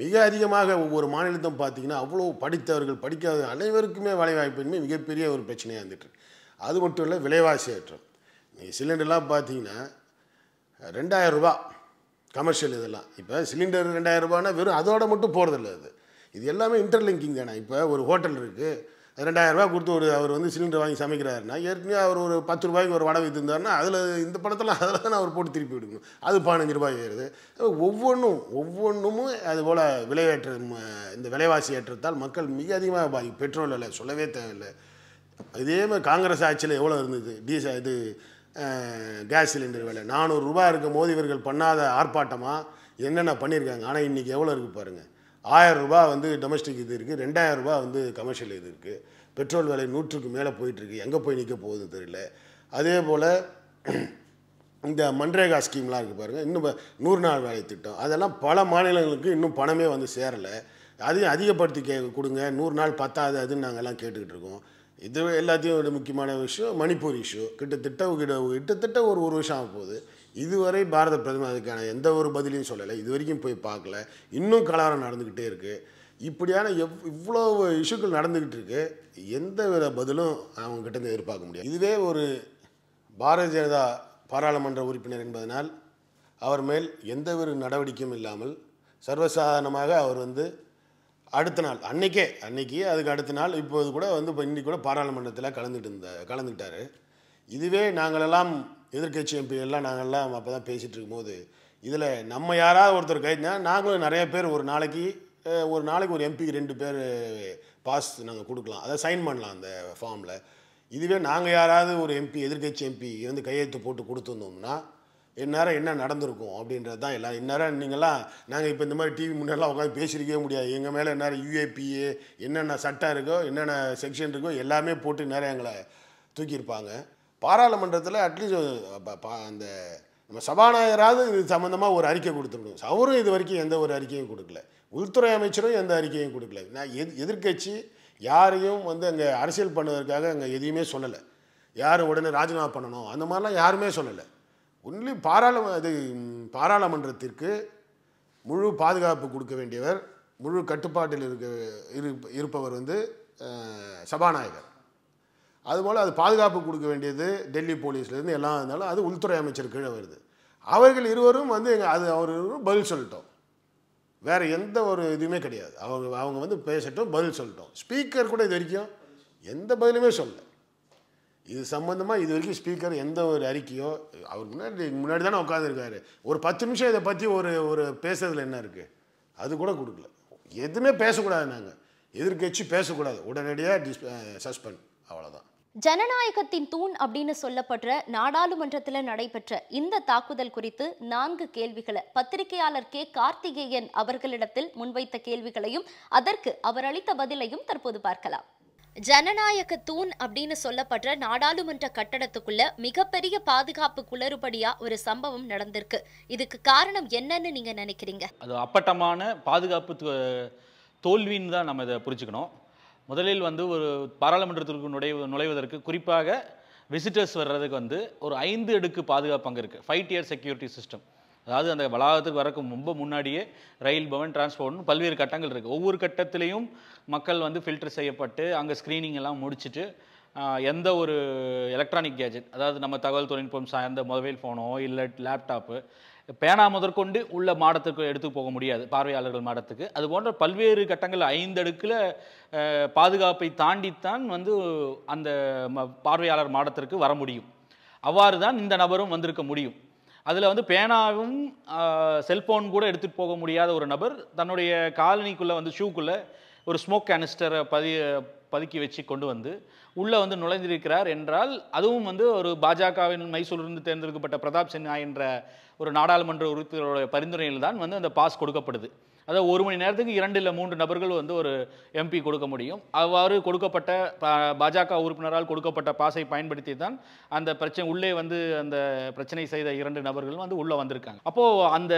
மிக அதிகமாக ஒவ்வொரு மாநிலத்தும் பார்த்திங்கன்னா அவ்வளோ படித்தவர்கள் படிக்காத அனைவருக்குமே வேலைவாய்ப்பின்மை மிகப்பெரிய ஒரு பிரச்சனையாக இருக்குது அது மட்டும் இல்லை விலைவாசி ஏற்றம் நீங்கள் சிலிண்டர்லாம் பார்த்தீங்கன்னா ரெண்டாயிரம் ரூபா கமர்ஷியல் இதெல்லாம் இப்போ சிலிண்டர் ரெண்டாயிரம் ரூபான்னா வெறும் அதோட மட்டும் போகிறதில்ல அது இது எல்லாமே இன்டர்லிங்கிங் தானே இப்போ ஒரு ஹோட்டல் இருக்குது ரெண்டாயிரரூபா கொடுத்து ஒரு அவர் வந்து சிலிண்டர் வாங்கி சமைக்கிறாருன்னா ஏற்கனவே அவர் ஒரு பத்து ரூபாய்க்கு ஒரு வடை வைத்திருந்தார்னா அதில் இந்த படத்தில் அதில் தான் அவர் போட்டு திருப்பி விடுங்க அது பதினஞ்சு ரூபாய் ஏறுது ஒவ்வொன்றும் ஒவ்வொன்றும் அதுபோல் விலையேற்ற இந்த விலைவாசி ஏற்றத்தால் மக்கள் மிக அதிகமாக பாதி பெட்ரோல் இல்லை சொல்லவே தேவையில்லை இதே மாதிரி காங்கிரஸ் ஆட்சியில் எவ்வளோ இருந்தது டீச இது கேஸ் சிலிண்டர் விலை நானூறுரூபா இருக்கும் போது இவர்கள் பண்ணாத ஆர்ப்பாட்டமாக என்னென்ன பண்ணியிருக்காங்க ஆனால் இன்றைக்கி எவ்வளோ இருக்குது பாருங்கள் ஆயிரம் ரூபா வந்து டொமஸ்டிக் இது இருக்குது ரெண்டாயிரம் ரூபா வந்து கமர்ஷியல் இது இருக்குது பெட்ரோல் விலை நூற்றுக்கு மேலே போயிட்டுருக்கு எங்கே போய் நிற்க போகுது தெரியல அதே போல் இந்த மன்ரேகா ஸ்கீம்லாம் இருக்குது பாருங்கள் இன்னும் நூறு நாள் வேலை திட்டம் அதெல்லாம் பல மாநிலங்களுக்கு இன்னும் பணமே வந்து சேரலை அதையும் அதிகப்படுத்தி கே கொடுங்க நூறு நாள் பத்தாது அதுன்னு நாங்கள்லாம் கேட்டுக்கிட்டு இருக்கோம் இது எல்லாத்தையும் ஒரு முக்கியமான விஷயம் மணிப்பூர் இஷ்யூ கிட்டத்தட்ட கிட்டத்தட்ட ஒரு ஒரு வருஷம் ஆக போகுது இதுவரை பாரத பிரதமர் அதுக்கான எந்த ஒரு பதிலையும் சொல்லலை இது வரைக்கும் போய் பார்க்கல இன்னும் கலவரம் நடந்துக்கிட்டே இருக்குது இப்படியான எவ் இவ்வளோ இஷ்யூக்கள் நடந்துக்கிட்டு இருக்கு எந்த வித பதிலும் அவங்ககிட்டருந்து எதிர்பார்க்க முடியாது இதுவே ஒரு பாரதிய ஜனதா பாராளுமன்ற உறுப்பினர் என்பதனால் அவர் மேல் எந்த ஒரு நடவடிக்கையும் இல்லாமல் சர்வசாதாரணமாக அவர் வந்து அடுத்த நாள் அன்னைக்கே அன்னைக்கு அதுக்கு அடுத்த நாள் இப்போது கூட வந்து இப்போ இன்றைக்கி கூட பாராளுமன்றத்தில் கலந்துட்டு இருந்த கலந்துக்கிட்டார் இதுவே நாங்களெல்லாம் எதிர்கட்சி எம்பி எல்லாம் நாங்கள்லாம் அப்போ தான் பேசிகிட்டு இருக்கும்போது இதில் நம்ம யாராவது ஒருத்தர் கைதுனா நாங்களும் நிறைய பேர் ஒரு நாளைக்கு ஒரு நாளைக்கு ஒரு எம்பிக்கு ரெண்டு பேர் பாஸ் நாங்கள் கொடுக்கலாம் அதை சைன் பண்ணலாம் அந்த ஃபார்மில் இதுவே நாங்கள் யாராவது ஒரு எம்பி எதிர்கட்சி எம்பி வந்து கையெழுத்து போட்டு கொடுத்துருந்தோம்னா இந்நேரம் என்ன நடந்திருக்கும் அப்படின்றது தான் எல்லாம் இந்நேரம் நீங்களாம் நாங்கள் இப்போ இந்த மாதிரி டிவி முன்னாடிலாம் உட்காந்து பேசியிருக்கவே முடியாது எங்கள் மேலே இந்நேரம் யூஏபிஏ என்னென்ன சட்டம் இருக்கோ என்னென்ன செக்ஷன் இருக்கோ எல்லாமே போட்டு நேரம் எங்களை தூக்கியிருப்பாங்க பாராளுமன்றத்தில் அட்லீஸ்ட் அந்த நம்ம சபாநாயகராவது இது சம்மந்தமாக ஒரு அறிக்கை கொடுத்துருக்கணும் அவரும் இது வரைக்கும் எந்த ஒரு அறிக்கையும் கொடுக்கல உள்துறை அமைச்சரும் எந்த அறிக்கையும் கொடுக்கல நான் எது எதிர்கட்சி யாரையும் வந்து அங்கே அரசியல் பண்ணுவதற்காக அங்கே எதையுமே சொல்லலை யாரும் உடனே ராஜினாமா பண்ணணும் அந்த மாதிரிலாம் யாருமே சொல்லலை ஒன்லி பாராளும இது பாராளுமன்றத்திற்கு முழு பாதுகாப்பு கொடுக்க வேண்டியவர் முழு கட்டுப்பாட்டில் இருக்க இரு இருப்பவர் வந்து சபாநாயகர் அதுபோல் அது பாதுகாப்பு கொடுக்க வேண்டியது டெல்லி போலீஸ்லேருந்து எல்லாம் இருந்தாலும் அது உள்துறை அமைச்சர் கீழே வருது அவர்கள் இருவரும் வந்து எங்கள் அது அவர் பதில் சொல்லிட்டோம் வேறு எந்த ஒரு இதுவுமே கிடையாது அவங்க அவங்க வந்து பேசட்டும் பதில் சொல்லிட்டோம் ஸ்பீக்கர் கூட இது வரைக்கும் எந்த பதிலுமே சொல்லலை இது சம்மந்தமாக இது வரைக்கும் ஸ்பீக்கர் எந்த ஒரு அறிக்கையோ அவர் முன்னாடி முன்னாடி தானே உட்காந்துருக்காரு ஒரு பத்து நிமிஷம் இதை பற்றி ஒரு ஒரு பேசுறதுல என்ன இருக்குது அது கூட கொடுக்கல எதுவுமே பேசக்கூடாது நாங்கள் எதிர்கட்சி பேசக்கூடாது உடனடியாக டிஸ் சஸ்பெண்ட் அவ்வளோதான்
ஜனநாயகத்தின் தூண் அப்படின்னு சொல்லப்பட்ட நாடாளுமன்றத்தில் நடைபெற்ற இந்த தாக்குதல் குறித்து நான்கு கேள்விகளை பத்திரிகையாளர் கே கார்த்திகேயன் அவர்களிடத்தில் முன்வைத்த கேள்விகளையும் அதற்கு அவர் அளித்த பதிலையும் தற்போது பார்க்கலாம் ஜனநாயக தூண் அப்படின்னு சொல்லப்படுற நாடாளுமன்ற கட்டடத்துக்குள்ள மிகப்பெரிய பாதுகாப்பு குளறுபடியா ஒரு சம்பவம் நடந்திருக்கு இதுக்கு காரணம் என்னன்னு நீங்க நினைக்கிறீங்க
அது அப்பட்டமான பாதுகாப்பு தோல்வின்னு தான் நம்ம இதை புரிஞ்சுக்கணும் முதலில் வந்து ஒரு பாராளுமன்றத்திற்கு நுழைவு நுழைவதற்கு குறிப்பாக விசிட்டர்ஸ் வர்றதுக்கு வந்து ஒரு ஐந்து அடுக்கு பாதுகாப்பு அங்கே இருக்குது ஃபைவ் டியர் செக்யூரிட்டி சிஸ்டம் அதாவது அந்த வளாகத்துக்கு வரக்கு ரொம்ப முன்னாடியே ரயில் பவன் டிரான்ஸ்போர்ட்னு பல்வேறு கட்டங்கள் இருக்குது ஒவ்வொரு கட்டத்திலையும் மக்கள் வந்து ஃபில்டர் செய்யப்பட்டு அங்கே ஸ்க்ரீனிங் எல்லாம் முடிச்சுட்டு எந்த ஒரு எலக்ட்ரானிக் கேஜெட் அதாவது நம்ம தகவல் தொழில்நுட்பம் சார்ந்த மொபைல் ஃபோனோ இல்லை லேப்டாப்பு பேனா முதற்கொண்டு உள்ள மாடத்துக்கு எடுத்து போக முடியாது பார்வையாளர்கள் மாடத்துக்கு அது போன்ற பல்வேறு கட்டங்கள் ஐந்தடுக்கில் பாதுகாப்பை தாண்டித்தான் வந்து அந்த பார்வையாளர் மாடத்திற்கு வர முடியும் அவ்வாறு தான் இந்த நபரும் வந்திருக்க முடியும் அதில் வந்து பேனாவும் செல்ஃபோன் கூட எடுத்துகிட்டு போக முடியாத ஒரு நபர் தன்னுடைய காலனிக்குள்ளே வந்து ஷூக்குள்ளே ஒரு ஸ்மோக் கேனிஸ்டரை பதி பதுக்கி வச்சு கொண்டு வந்து உள்ளே வந்து நுழைந்திருக்கிறார் என்றால் அதுவும் வந்து ஒரு பாஜகவின் மைசூரிலிருந்து தேர்ந்தெடுக்கப்பட்ட பிரதாப் சின்ஹா என்ற ஒரு நாடாளுமன்ற உறுப்பினருடைய பரிந்துரையில் தான் வந்து அந்த பாஸ் கொடுக்கப்படுது அதாவது ஒரு மணி நேரத்துக்கு இரண்டு இல்லை மூன்று நபர்கள் வந்து ஒரு எம்பி கொடுக்க முடியும் அவ்வாறு கொடுக்கப்பட்ட பாஜக உறுப்பினரால் கொடுக்கப்பட்ட பாஸை பயன்படுத்தி தான் அந்த பிரச்சனை உள்ளே வந்து அந்த பிரச்சனை செய்த இரண்டு நபர்கள் வந்து உள்ளே வந்திருக்காங்க அப்போது அந்த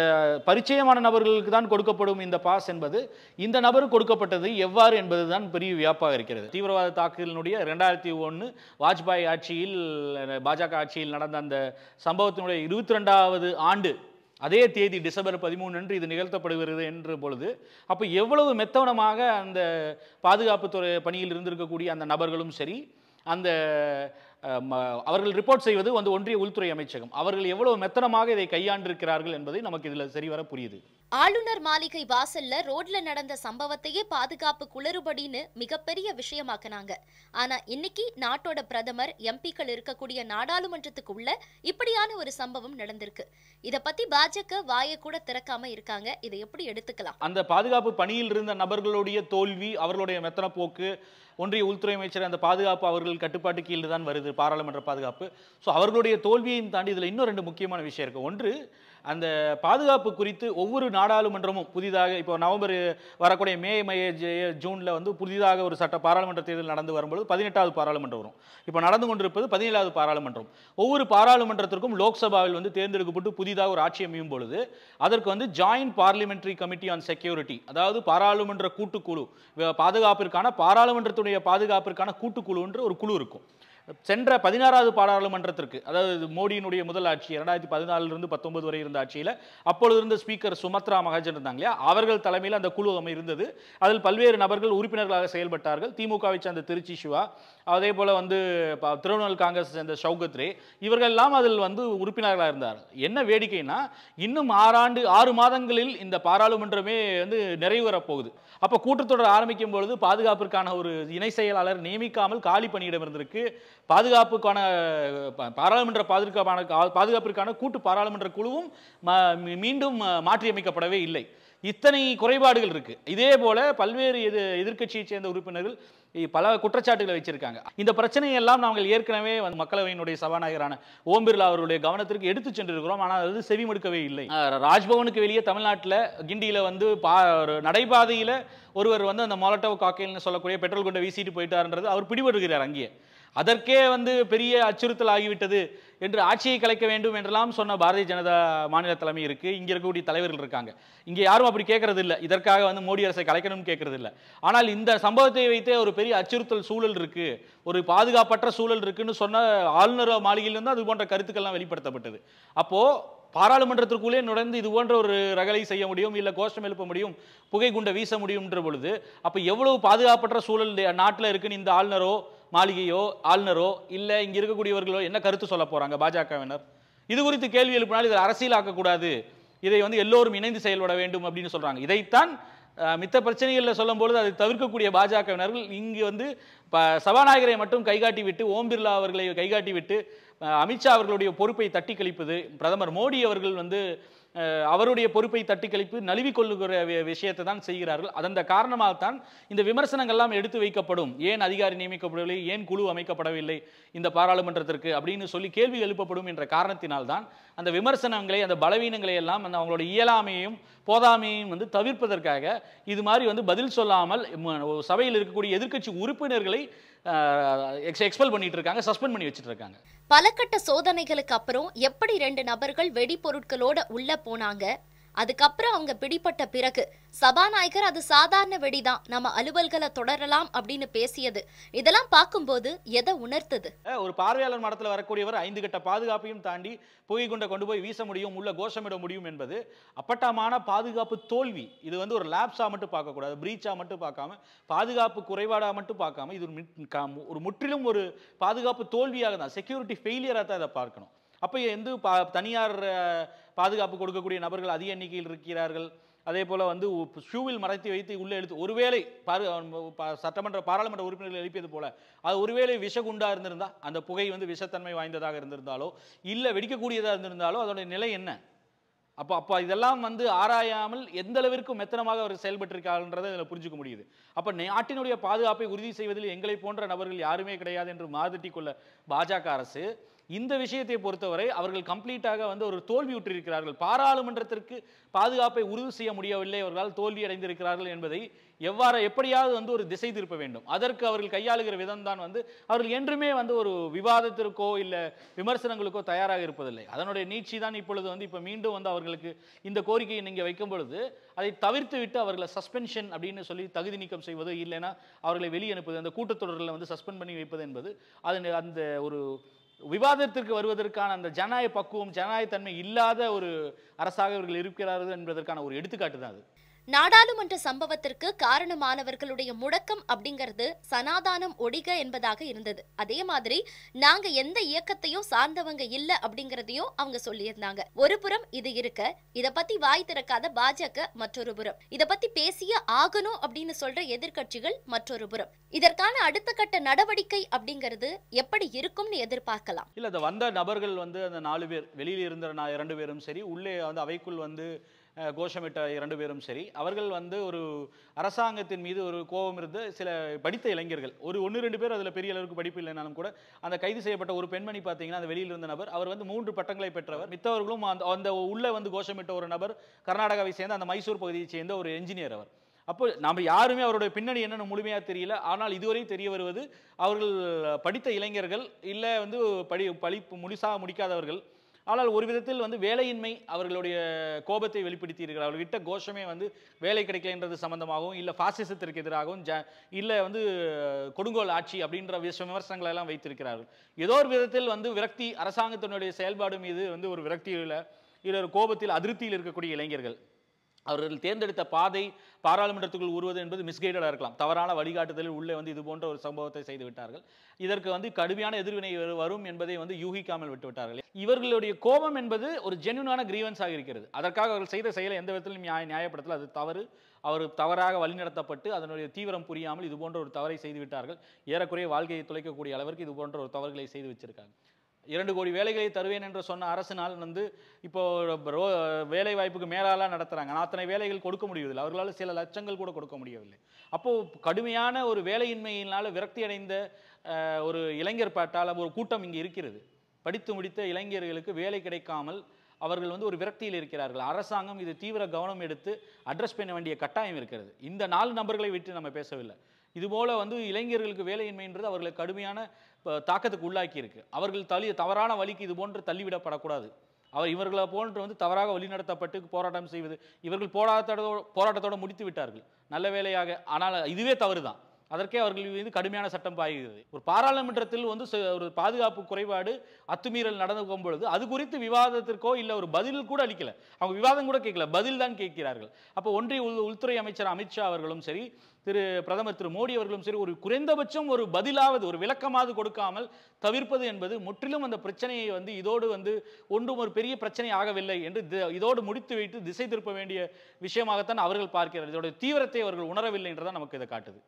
பரிச்சயமான நபர்களுக்கு தான் கொடுக்கப்படும் இந்த பாஸ் என்பது இந்த நபர் கொடுக்கப்பட்டது எவ்வாறு என்பது தான் பெரிய வியாப்பாக இருக்கிறது தீவிரவாத தாக்குதலினுடைய ரெண்டாயிரத்தி ஒன்று வாஜ்பாய் ஆட்சியில் பாஜக ஆட்சியில் நடந்த அந்த சம்பவத்தினுடைய இருபத்தி ரெண்டாவது ஆண்டு அதே தேதி டிசம்பர் பதிமூணு அன்று இது நிகழ்த்தப்படுகிறது என்ற பொழுது அப்போ எவ்வளவு மெத்தவனமாக அந்த பாதுகாப்புத்துறை பணியில் இருந்திருக்கக்கூடிய அந்த நபர்களும் சரி அந்த அவர்கள் ரிப்போர்ட் செய்வது வந்து ஒன்றிய உள்துறை அமைச்சகம் அவர்கள் எவ்வளவு மெத்தனமாக இதை கையாண்டிருக்கிறார்கள் என்பதை நமக்கு இதுல சரிவர புரியுது
ஆளுநர் மாளிகை வாசல்ல ரோட்ல நடந்த சம்பவத்தையே பாதுகாப்பு குளறுபடின்னு மிகப்பெரிய விஷயமாக்குனாங்க ஆனா இன்னைக்கு நாட்டோட பிரதமர் எம்பிக்கள் இருக்கக்கூடிய நாடாளுமன்றத்துக்குள்ள இப்படியான ஒரு சம்பவம் நடந்திருக்கு இத பத்தி பாஜக வாயை கூட திறக்காம இருக்காங்க இதை எப்படி எடுத்துக்கலாம்
அந்த பாதுகாப்பு பணியில் இருந்த நபர்களுடைய தோல்வி அவர்களுடைய மெத்தன போக்கு ஒன்றிய உள்துறை அமைச்சர் அந்த பாதுகாப்பு அவர்கள் கட்டுப்பாட்டு கீழே தான் வருது பாராளுமன்ற பாதுகாப்பு ஸோ அவர்களுடைய தோல்வியையும் தாண்டி இதில் இன்னும் ரெண்டு முக்கியமான விஷயம் இருக்குது ஒன்று அந்த பாதுகாப்பு குறித்து ஒவ்வொரு நாடாளுமன்றமும் புதிதாக இப்போ நவம்பர் வரக்கூடிய மே மே ஜூனில் வந்து புதிதாக ஒரு சட்ட பாராளுமன்ற தேர்தல் நடந்து வரும்போது பதினெட்டாவது பாராளுமன்றம் வரும் இப்போ நடந்து கொண்டிருப்பது பதினேழாவது பாராளுமன்றம் ஒவ்வொரு பாராளுமன்றத்திற்கும் லோக்சபாவில் வந்து தேர்ந்தெடுக்கப்பட்டு புதிதாக ஒரு ஆட்சி அமையும் பொழுது அதற்கு வந்து joint parliamentary committee on security அதாவது பாராளுமன்ற கூட்டுக்குழு பாதுகாப்பிற்கான பாராளுமன்றத்துடைய பாதுகாப்பிற்கான என்று ஒரு குழு இருக்கும் சென்ற பதினாறாவது பாராளுமன்றத்திற்கு அதாவது மோடியினுடைய முதல் ஆட்சி இரண்டாயிரத்தி பதினாலிருந்து பத்தொன்பது வரை இருந்த ஆட்சியில் அப்பொழுது இருந்த ஸ்பீக்கர் சுமத்ரா மகாஜன் இருந்தாங்க இல்லையா அவர்கள் தலைமையில் அந்த குழு அமைந்தது அதில் பல்வேறு நபர்கள் உறுப்பினர்களாக செயல்பட்டார்கள் திமுகவை சார்ந்த திருச்சி சிவா அதே போல் வந்து திருவண்ணாமலை காங்கிரஸ் சேர்ந்த சௌகத்ரி இவர்கள் எல்லாம் அதில் வந்து உறுப்பினர்களாக இருந்தார் என்ன வேடிக்கைனா இன்னும் ஆறாண்டு ஆறு மாதங்களில் இந்த பாராளுமன்றமே வந்து நிறைவு வரப்போகுது அப்போ கூட்டத்தொடர் ஆரம்பிக்கும் பொழுது பாதுகாப்பிற்கான ஒரு இணை செயலாளர் நியமிக்காமல் காலி பணியிடம் இருந்திருக்கு பாதுகாப்புக்கான பாராளுமன்ற பாதுகாப்பான பாதுகாப்பிற்கான கூட்டு பாராளுமன்ற குழுவும் மீண்டும் மாற்றியமைக்கப்படவே இல்லை இத்தனை குறைபாடுகள் இருக்கு இதே போல பல்வேறு எதிர்கட்சியைச் சேர்ந்த உறுப்பினர்கள் பல குற்றச்சாட்டுகளை வச்சிருக்காங்க இந்த பிரச்சனையெல்லாம் நாங்கள் ஏற்கனவே வந்து மக்களவையினுடைய சபாநாயகரான ஓம் பிர்லா அவருடைய கவனத்திற்கு எடுத்து சென்றிருக்கிறோம் ஆனால் அது செவி செவிமடுக்கவே இல்லை ராஜ்பவனுக்கு வெளியே தமிழ்நாட்டில் கிண்டியில் வந்து பா நடைபாதையில் ஒருவர் வந்து அந்த மொலட்டோ காக்கைல்னு சொல்லக்கூடிய பெட்ரோல் கொண்டு வீசிட்டு போயிட்டாருன்றது அவர் பிடிபடுகிறார் அங்கேயே அதற்கே வந்து பெரிய அச்சுறுத்தல் ஆகிவிட்டது என்று ஆட்சியை கலைக்க வேண்டும் என்றெல்லாம் சொன்ன பாரதிய ஜனதா மாநில தலைமை இருக்குது இங்கே இருக்கக்கூடிய தலைவர்கள் இருக்காங்க இங்கே யாரும் அப்படி கேட்கறது இல்லை இதற்காக வந்து மோடி அரசை கலைக்கணும்னு கேட்கறது இல்லை ஆனால் இந்த சம்பவத்தை வைத்தே ஒரு பெரிய அச்சுறுத்தல் சூழல் இருக்குது ஒரு பாதுகாப்பற்ற சூழல் இருக்குன்னு சொன்ன ஆளுநர் மாளிகையிலிருந்து அது போன்ற கருத்துக்கள்லாம் வெளிப்படுத்தப்பட்டது அப்போது பாராளுமன்றத்திற்குள்ளே நுழைந்து இது போன்ற ஒரு ரகலை செய்ய முடியும் இல்லை கோஷம் எழுப்ப முடியும் புகை குண்டை வீச முடியும்ன்ற பொழுது அப்போ எவ்வளவு பாதுகாப்பற்ற சூழல் நாட்டில் இருக்குன்னு இந்த ஆளுநரோ மாளிகையோ ஆளுநரோ இல்லை இங்கே இருக்கக்கூடியவர்களோ என்ன கருத்து சொல்ல போகிறாங்க பாஜகவினர் இது குறித்து கேள்வி எழுப்பினால் இதை அரசியலாக்கக்கூடாது இதை வந்து எல்லோரும் இணைந்து செயல்பட வேண்டும் அப்படின்னு சொல்கிறாங்க இதைத்தான் மித்த பிரச்சனைகளில் சொல்லும்பொழுது அதை தவிர்க்கக்கூடிய பாஜகவினர்கள் இங்கு வந்து சபாநாயகரை மட்டும் கைகாட்டி விட்டு ஓம் பிர்லா அவர்களை கைகாட்டி விட்டு அமித்ஷா அவர்களுடைய பொறுப்பை தட்டி கழிப்பது பிரதமர் மோடி அவர்கள் வந்து அவருடைய பொறுப்பை தட்டி கழிப்பு நழுவி கொள்ளுகிற விஷயத்தை தான் செய்கிறார்கள் அதன் காரணமாகத்தான் இந்த விமர்சனங்கள்லாம் எடுத்து வைக்கப்படும் ஏன் அதிகாரி நியமிக்கப்படவில்லை ஏன் குழு அமைக்கப்படவில்லை இந்த பாராளுமன்றத்திற்கு அப்படின்னு சொல்லி கேள்வி எழுப்பப்படும் என்ற காரணத்தினால்தான் அந்த விமர்சனங்களை அந்த பலவீனங்களை எல்லாம் அந்த அவங்களோட இயலாமையும் போதாமையும் வந்து தவிர்ப்பதற்காக இது மாதிரி வந்து பதில் சொல்லாமல் சபையில் இருக்கக்கூடிய எதிர்க்கட்சி உறுப்பினர்களை எக்ஸ்பெல் பண்ணிட்டு இருக்காங்க சஸ்பெண்ட் பண்ணி வச்சுட்டு இருக்காங்க
பலகட்ட சோதனைகளுக்கு அப்புறம் எப்படி ரெண்டு நபர்கள் பொருட்களோட உள்ள போனாங்க அதுக்கப்புறம் அவங்க பிடிப்பட்ட பிறகு சபாநாயகர் அது சாதாரண வெடிதான் நம்ம அலுவல்களை தொடரலாம் அப்படின்னு பேசியது இதெல்லாம் பார்க்கும்போது எதை உணர்த்தது ஒரு பார்வையாளர் மடத்தில் வரக்கூடியவர் ஐந்து கட்ட பாதுகாப்பையும் தாண்டி
கொண்ட கொண்டு போய் வீச முடியும் உள்ள கோஷமிட முடியும் என்பது அப்பட்டமான பாதுகாப்பு தோல்வி இது வந்து ஒரு லேப்ஸாக மட்டும் பார்க்கக்கூடாது பிரீச்சாக மட்டும் பார்க்காம பாதுகாப்பு குறைபாடாக மட்டும் பார்க்காம இது ஒரு முற்றிலும் ஒரு பாதுகாப்பு தோல்வியாக தான் செக்யூரிட்டி ஃபெயிலியராக தான் இதை பார்க்கணும் அப்போ எந்த பா தனியார் பாதுகாப்பு கொடுக்கக்கூடிய நபர்கள் அதிக எண்ணிக்கையில் இருக்கிறார்கள் அதே போல் வந்து ஷூவில் மறைத்து வைத்து உள்ளே எழுத்து ஒருவேளை பாரு சட்டமன்ற பாராளுமன்ற உறுப்பினர்கள் எழுப்பியது போல அது ஒருவேளை விஷகுண்டாக இருந்திருந்தால் அந்த புகை வந்து விஷத்தன்மை வாய்ந்ததாக இருந்திருந்தாலோ இல்லை வெடிக்கக்கூடியதாக இருந்திருந்தாலோ அதோடைய நிலை என்ன அப்போ அப்போ இதெல்லாம் வந்து ஆராயாமல் எந்த அளவிற்கு மெத்தனமாக அவர் செயல்பட்டிருக்காருன்றதை இதில் புரிஞ்சுக்க முடியுது அப்போ நாட்டினுடைய பாதுகாப்பை உறுதி செய்வதில் எங்களை போன்ற நபர்கள் யாருமே கிடையாது என்று மாதட்டி கொள்ள பாஜக அரசு இந்த விஷயத்தை பொறுத்தவரை அவர்கள் கம்ப்ளீட்டாக வந்து ஒரு தோல்வியுற்றிருக்கிறார்கள் பாராளுமன்றத்திற்கு பாதுகாப்பை உறுதி செய்ய முடியவில்லை அவர்களால் தோல்வி அடைந்திருக்கிறார்கள் என்பதை எவ்வாறு எப்படியாவது வந்து ஒரு திசை திருப்ப வேண்டும் அதற்கு அவர்கள் கையாளுகிற விதம் தான் வந்து அவர்கள் என்றுமே வந்து ஒரு விவாதத்திற்கோ இல்லை விமர்சனங்களுக்கோ தயாராக இருப்பதில்லை அதனுடைய நீட்சி தான் இப்பொழுது வந்து இப்போ மீண்டும் வந்து அவர்களுக்கு இந்த கோரிக்கையை நீங்கள் வைக்கும் பொழுது அதை தவிர்த்து விட்டு அவர்களை சஸ்பென்ஷன் அப்படின்னு சொல்லி தகுதி நீக்கம் செய்வது இல்லைன்னா அவர்களை வெளியனுப்பது அந்த கூட்டத்தொடரில் வந்து சஸ்பெண்ட் பண்ணி வைப்பது என்பது அது அந்த ஒரு விவாதத்திற்கு வருவதற்கான அந்த ஜனநாயக பக்குவம் ஜனநாயகத்தன்மை இல்லாத ஒரு அரசாக இவர்கள் இருக்கிறார்கள் என்பதற்கான ஒரு எடுத்துக்காட்டு தான் அது
நாடாளுமன்ற சம்பவத்திற்கு காரணமானவர்களுடைய முடக்கம் அப்படிங்கிறது சனாதானம் ஒடிக என்பதாக இருந்தது அதே மாதிரி நாங்க எந்த இயக்கத்தையும் சார்ந்தவங்க இல்ல அப்படிங்கறதையும் அவங்க சொல்லியிருந்தாங்க ஒரு புறம் இது இருக்க இத பத்தி வாய் திறக்காத பாஜக மற்றொரு புறம் இத பத்தி பேசிய ஆகணும் அப்படின்னு சொல்ற எதிர்கட்சிகள் மற்றொரு புறம் இதற்கான அடுத்த கட்ட நடவடிக்கை அப்படிங்கிறது எப்படி இருக்கும்னு எதிர்பார்க்கலாம்
இல்ல வந்த நபர்கள் வந்து அந்த நாலு பேர் வெளியில இருந்த இரண்டு பேரும் சரி உள்ளே வந்து அவைக்குள் வந்து கோஷமிட்ட இரண்டு பேரும் சரி அவர்கள் வந்து ஒரு அரசாங்கத்தின் மீது ஒரு கோபம் இருந்து சில படித்த இளைஞர்கள் ஒரு ஒன்று ரெண்டு பேர் அதில் பெரிய அளவுக்கு படிப்பு இல்லைனாலும் கூட அந்த கைது செய்யப்பட்ட ஒரு பெண்மணி பார்த்தீங்கன்னா அந்த வெளியில் இருந்த நபர் அவர் வந்து மூன்று பட்டங்களை பெற்றவர் மித்தவர்களும் அந்த அந்த உள்ளே வந்து கோஷமிட்ட ஒரு நபர் கர்நாடகாவை சேர்ந்த அந்த மைசூர் பகுதியைச் சேர்ந்த ஒரு என்ஜினியர் அவர் அப்போ நம்ம யாருமே அவருடைய பின்னணி என்னென்னு முழுமையாக தெரியல ஆனால் இதுவரை தெரிய வருவது அவர்கள் படித்த இளைஞர்கள் இல்லை வந்து படி படிப்பு முழுசாக முடிக்காதவர்கள் ஆனால் ஒரு விதத்தில் வந்து வேலையின்மை அவர்களுடைய கோபத்தை வெளிப்படுத்தியிருக்கிறார் அவர்கிட்ட கோஷமே வந்து வேலை கிடைக்கலைன்றது சம்பந்தமாகவும் இல்லை ஃபாசிசத்திற்கு எதிராகவும் ஜ இல்லை வந்து கொடுங்கோல் ஆட்சி அப்படின்ற விமர்சனங்களை எல்லாம் வைத்திருக்கிறார்கள் ஏதோ ஒரு விதத்தில் வந்து விரக்தி அரசாங்கத்தினுடைய செயல்பாடு மீது வந்து ஒரு விரக்தியில் இல்லை ஒரு கோபத்தில் அதிருப்தியில் இருக்கக்கூடிய இளைஞர்கள் அவர்கள் தேர்ந்தெடுத்த பாதை பாராளுமன்றத்துக்குள் உருவது என்பது மிஸ்கைடடாக இருக்கலாம் தவறான வழிகாட்டுதலில் உள்ளே வந்து இது போன்ற ஒரு சம்பவத்தை செய்து விட்டார்கள் இதற்கு வந்து கடுமையான எதிர்வினை வரும் என்பதை வந்து யூகிக்காமல் விட்டுவிட்டார்கள் இவர்களுடைய கோபம் என்பது ஒரு ஜென்யூனான கிரீவன்ஸாக இருக்கிறது அதற்காக அவர்கள் செய்த செயலை எந்த விதத்திலும் நியாய நியாயப்படுத்தல அது தவறு அவர் தவறாக வழிநடத்தப்பட்டு அதனுடைய தீவிரம் புரியாமல் இது போன்ற ஒரு தவறை செய்துவிட்டார்கள் ஏறக்குறைய வாழ்க்கையை துளைக்கக்கூடிய அளவிற்கு இது போன்ற ஒரு தவறுகளை செய்து வச்சிருக்காங்க இரண்டு கோடி வேலைகளை தருவேன் என்று சொன்ன அரசினால் வந்து இப்போ ரோ வேலை வாய்ப்புக்கு மேலாலாம் நடத்துகிறாங்க ஆனால் அத்தனை வேலைகள் கொடுக்க முடியவில்லை அவர்களால் சில லட்சங்கள் கூட கொடுக்க முடியவில்லை அப்போது கடுமையான ஒரு வேலையின்மையினால் விரக்தி அடைந்த ஒரு இளைஞர் பாட்டால் ஒரு கூட்டம் இங்கே இருக்கிறது படித்து முடித்த இளைஞர்களுக்கு வேலை கிடைக்காமல் அவர்கள் வந்து ஒரு விரக்தியில் இருக்கிறார்கள் அரசாங்கம் இது தீவிர கவனம் எடுத்து அட்ரஸ் பண்ண வேண்டிய கட்டாயம் இருக்கிறது இந்த நாலு நபர்களை விட்டு நம்ம பேசவில்லை இதுபோல் வந்து இளைஞர்களுக்கு வேலையின்மைன்றது அவர்களுக்கு கடுமையான தாக்கத்துக்கு உள்ளாக்கி இருக்கு அவர்கள் தள்ளி தவறான வழிக்கு இது போன்று தள்ளிவிடப்படக்கூடாது அவர் இவர்களை போன்று வந்து தவறாக வழிநடத்தப்பட்டு போராட்டம் செய்வது இவர்கள் போராட்டத்தோட போராட்டத்தோடு முடித்து விட்டார்கள் நல்ல வேலையாக ஆனால் இதுவே தவறு தான் அதற்கே அவர்கள் மீது கடுமையான சட்டம் பாய்கிறது ஒரு பாராளுமன்றத்தில் வந்து ஒரு பாதுகாப்பு குறைபாடு அத்துமீறல் நடந்து பொழுது அது குறித்து விவாதத்திற்கோ இல்லை ஒரு பதில் கூட அளிக்கலை அவங்க விவாதம் கூட கேட்கல பதில் தான் கேட்கிறார்கள் அப்போ ஒன்றிய உள் உள்துறை அமைச்சர் அமித்ஷா அவர்களும் சரி திரு பிரதமர் திரு மோடி அவர்களும் சரி ஒரு குறைந்தபட்சம் ஒரு பதிலாவது ஒரு விளக்கமாவது கொடுக்காமல் தவிர்ப்பது என்பது முற்றிலும் அந்த பிரச்சனையை வந்து இதோடு வந்து ஒன்றும் ஒரு பெரிய பிரச்சனை ஆகவில்லை என்று இதோடு முடித்து வைத்து திசை திருப்ப வேண்டிய விஷயமாகத்தான் அவர்கள் பார்க்கிறார்கள் இதோட தீவிரத்தை அவர்கள் உணரவில்லை என்றுதான் நமக்கு இதை காட்டுது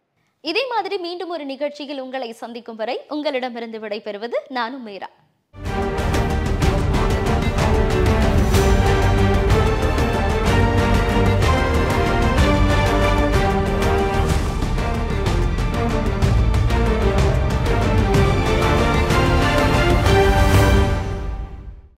இதே மாதிரி மீண்டும் ஒரு நிகழ்ச்சியில் உங்களை சந்திக்கும் வரை உங்களிடமிருந்து விடைபெறுவது நானும் மீரா